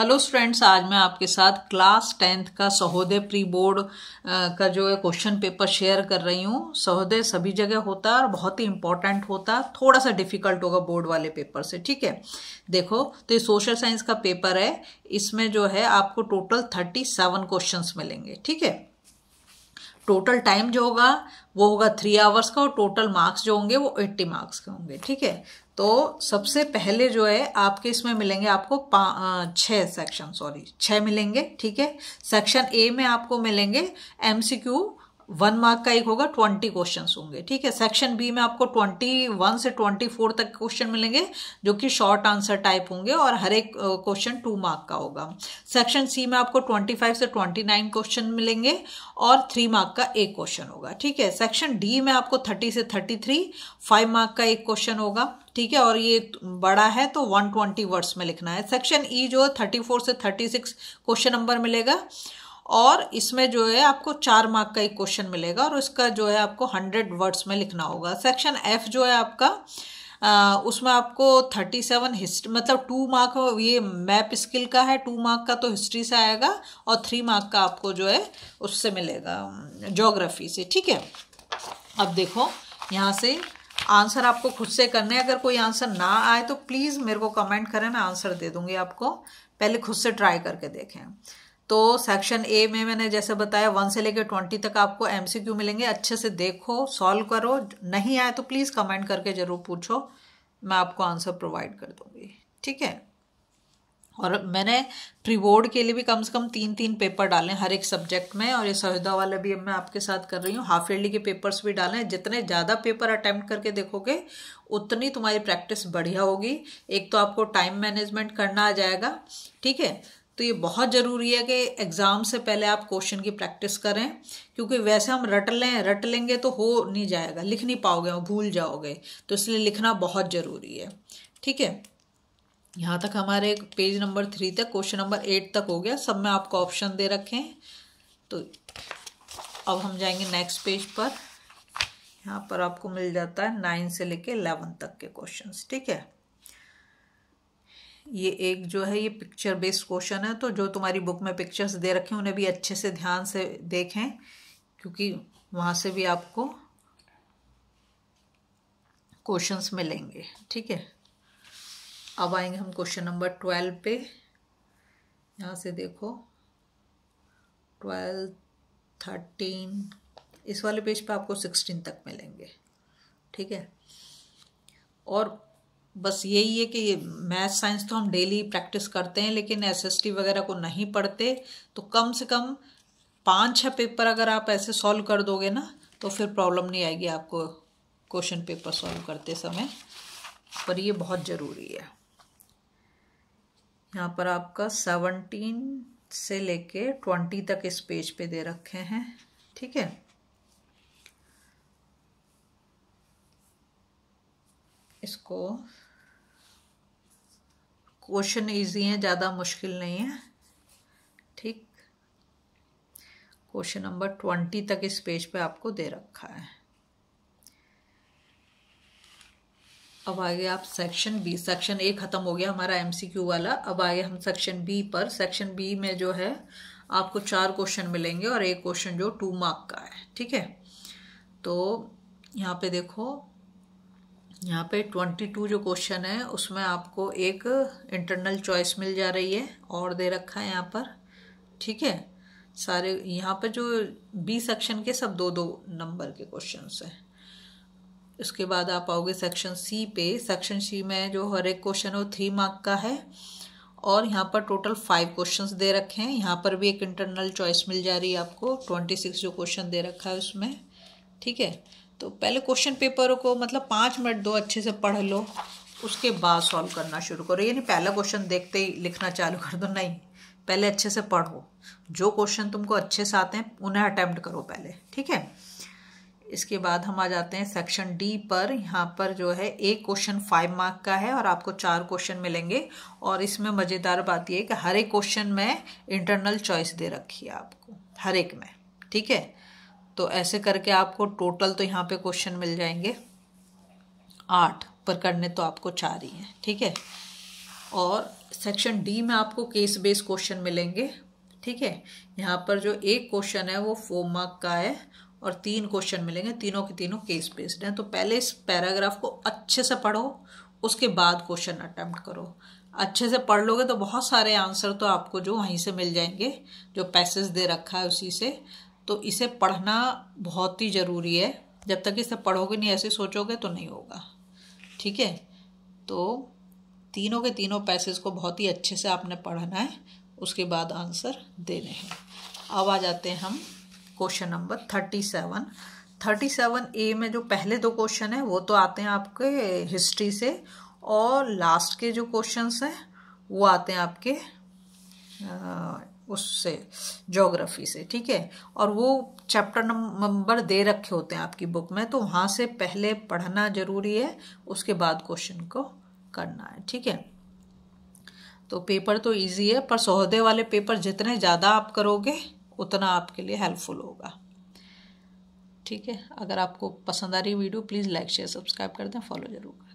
hello students आज मैं आपके साथ क्लास टेंथ का सहोदय प्री बोर्ड का जो है क्वेश्चन पेपर शेयर कर रही हूँ सहोदय सभी जगह होता है और बहुत ही इंपॉर्टेंट होता है थोड़ा सा डिफिकल्ट होगा बोर्ड वाले पेपर से ठीक है देखो तो ये सोशल साइंस का पेपर है इसमें जो है आपको टोटल थर्टी सेवन क्वेश्चन मिलेंगे ठीक है टोटल टाइम जो होगा वो होगा थ्री आवर्स का और टोटल मार्क्स जो होंगे वो एट्टी मार्क्स के होंगे ठीक है तो सबसे पहले जो है आपके इसमें मिलेंगे आपको छः सेक्शन सॉरी छः मिलेंगे ठीक है सेक्शन ए में आपको मिलेंगे एमसीक्यू वन मार्क का एक होगा ट्वेंटी क्वेश्चन होंगे ठीक है सेक्शन बी में आपको ट्वेंटी वन से ट्वेंटी फोर तक क्वेश्चन मिलेंगे जो कि शॉर्ट आंसर टाइप होंगे और हर एक क्वेश्चन टू मार्क का होगा सेक्शन सी में आपको ट्वेंटी फाइव से ट्वेंटी नाइन क्वेश्चन मिलेंगे और थ्री मार्क का एक क्वेश्चन होगा ठीक है सेक्शन डी में आपको थर्टी से थर्टी थ्री फाइव मार्क का एक क्वेश्चन होगा ठीक है और ये बड़ा है तो 120 वर्ड्स में लिखना है सेक्शन ई e जो है 34 से 36 क्वेश्चन नंबर मिलेगा और इसमें जो है आपको चार मार्क का एक क्वेश्चन मिलेगा और उसका जो है आपको हंड्रेड वर्ड्स में लिखना होगा सेक्शन एफ जो है आपका आ, उसमें आपको थर्टी सेवन हिस्ट्री मतलब टू मार्क ये मैप स्किल का है टू मार्क का तो हिस्ट्री से आएगा और थ्री मार्क का आपको जो है उससे मिलेगा जोग्राफी से ठीक है अब देखो यहाँ से आंसर आपको खुद से करने है अगर कोई आंसर ना आए तो प्लीज़ मेरे को कमेंट करें मैं आंसर दे दूँगी आपको पहले खुद से ट्राई करके देखें तो सेक्शन ए में मैंने जैसे बताया वन से लेकर ट्वेंटी तक आपको एमसीक्यू मिलेंगे अच्छे से देखो सॉल्व करो नहीं आए तो प्लीज़ कमेंट करके ज़रूर पूछो मैं आपको आंसर प्रोवाइड कर दूँगी ठीक है और मैंने प्री बोर्ड के लिए भी कम से कम तीन तीन पेपर डाले हर एक सब्जेक्ट में और ये सहोदा वाला भी मैं आपके साथ कर रही हूँ हाफ ईयरली के पेपर्स भी डालें जितने ज़्यादा पेपर अटैम्प्ट करके देखोगे उतनी तुम्हारी प्रैक्टिस बढ़िया होगी एक तो आपको टाइम मैनेजमेंट करना आ जाएगा ठीक है तो ये बहुत ज़रूरी है कि एग्ज़ाम से पहले आप क्वेश्चन की प्रैक्टिस करें क्योंकि वैसे हम रट लें रट लेंगे तो हो नहीं जाएगा लिख नहीं पाओगे और भूल जाओगे तो इसलिए लिखना बहुत ज़रूरी है ठीक है यहाँ तक हमारे पेज नंबर थ्री तक क्वेश्चन नंबर एट तक हो गया सब में आपको ऑप्शन दे रखे हैं तो अब हम जाएंगे नेक्स्ट पेज पर यहाँ पर आपको मिल जाता है नाइन से लेके इलेवन तक के क्वेश्चंस ठीक है ये एक जो है ये पिक्चर बेस्ड क्वेश्चन है तो जो तुम्हारी बुक में पिक्चर्स दे रखे हैं उन्हें भी अच्छे से ध्यान से देखें क्योंकि वहाँ से भी आपको क्वेश्चंस मिलेंगे ठीक है अब आएंगे हम क्वेश्चन नंबर ट्वेल्व पे यहाँ से देखो ट्वेल्व थर्टीन इस वाले पेज पे आपको सिक्सटीन तक मिलेंगे ठीक है और बस यही है कि मैथ साइंस तो हम डेली प्रैक्टिस करते हैं लेकिन एसएसटी वगैरह को नहीं पढ़ते तो कम से कम पाँच छः पेपर अगर आप ऐसे सॉल्व कर दोगे ना तो फिर प्रॉब्लम नहीं आएगी आपको क्वेश्चन पेपर सॉल्व करते समय पर ये बहुत ज़रूरी है यहाँ पर आपका सेवनटीन से लेके ट्वेंटी तक इस पेज पे दे रखे हैं ठीक है इसको क्वेश्चन इजी हैं ज़्यादा मुश्किल नहीं है ठीक क्वेश्चन नंबर ट्वेंटी तक इस पेज पे आपको दे रखा है अब आगे आप सेक्शन बी सेक्शन ए ख़त्म हो गया हमारा एमसीक्यू वाला अब आगे हम सेक्शन बी पर सेक्शन बी में जो है आपको चार क्वेश्चन मिलेंगे और एक क्वेश्चन जो टू मार्क का है ठीक है तो यहाँ पे देखो यहाँ पे ट्वेंटी टू जो क्वेश्चन है उसमें आपको एक इंटरनल चॉइस मिल जा रही है और दे रखा है यहाँ पर ठीक है सारे यहाँ पर जो बी सेक्शन के सब दो दो नंबर के क्वेश्चन हैं उसके बाद आप आओगे सेक्शन सी पे सेक्शन सी में जो हर एक क्वेश्चन है वो थ्री मार्क का है और यहाँ पर टोटल फाइव क्वेश्चंस दे रखे हैं यहाँ पर भी एक इंटरनल चॉइस मिल जा रही है आपको ट्वेंटी सिक्स जो क्वेश्चन दे रखा है उसमें ठीक है तो पहले क्वेश्चन पेपर को मतलब पाँच मिनट दो अच्छे से पढ़ लो उसके बाद सॉल्व करना शुरू करो यानी पहला क्वेश्चन देखते ही लिखना चालू कर दो नहीं पहले अच्छे से पढ़ो जो क्वेश्चन तुमको अच्छे से आते हैं उन्हें अटैम्प्ट करो पहले ठीक है इसके बाद हम आ जाते हैं सेक्शन डी पर यहाँ पर जो है एक क्वेश्चन फाइव मार्क का है और आपको चार क्वेश्चन मिलेंगे और इसमें मज़ेदार बात यह है कि हर एक क्वेश्चन में इंटरनल चॉइस दे रखी है आपको हर एक में ठीक है तो ऐसे करके आपको टोटल तो यहाँ पे क्वेश्चन मिल जाएंगे आठ पर करने तो आपको चार ही हैं ठीक है और सेक्शन डी में आपको केस बेस क्वेश्चन मिलेंगे ठीक है यहाँ पर जो एक क्वेश्चन है वो फोर मार्क का है और तीन क्वेश्चन मिलेंगे तीनों के तीनों केस बेस्ड हैं तो पहले इस पैराग्राफ को अच्छे से पढ़ो उसके बाद क्वेश्चन अटैम्प्ट करो अच्छे से पढ़ लोगे तो बहुत सारे आंसर तो आपको जो वहीं से मिल जाएंगे जो पैसेज दे रखा है उसी से तो इसे पढ़ना बहुत ही ज़रूरी है जब तक इसे पढ़ोगे नहीं ऐसे सोचोगे तो नहीं होगा ठीक है तो तीनों के तीनों पैसेज को बहुत ही अच्छे से आपने पढ़ना है उसके बाद आंसर देने हैं अब आ जाते हैं हम question number thirty seven thirty seven A में जो पहले दो क्वेश्चन हैं वो तो आते हैं आपके हिस्ट्री से और लास्ट के जो क्वेश्चंस हैं वो आते हैं आपके उससे जोग्राफी से ठीक है और वो चैप्टर नंबर दे रखे होते हैं आपकी बुक में तो वहाँ से पहले पढ़ना ज़रूरी है उसके बाद क्वेश्चन को करना है ठीक है तो पेपर तो इजी है पर सौदे वाले पेपर जितने ज़्यादा आप करोगे उतना आपके लिए हेल्पफुल होगा ठीक है अगर आपको पसंद आ रही video please like share subscribe कर दें फॉलो जरूर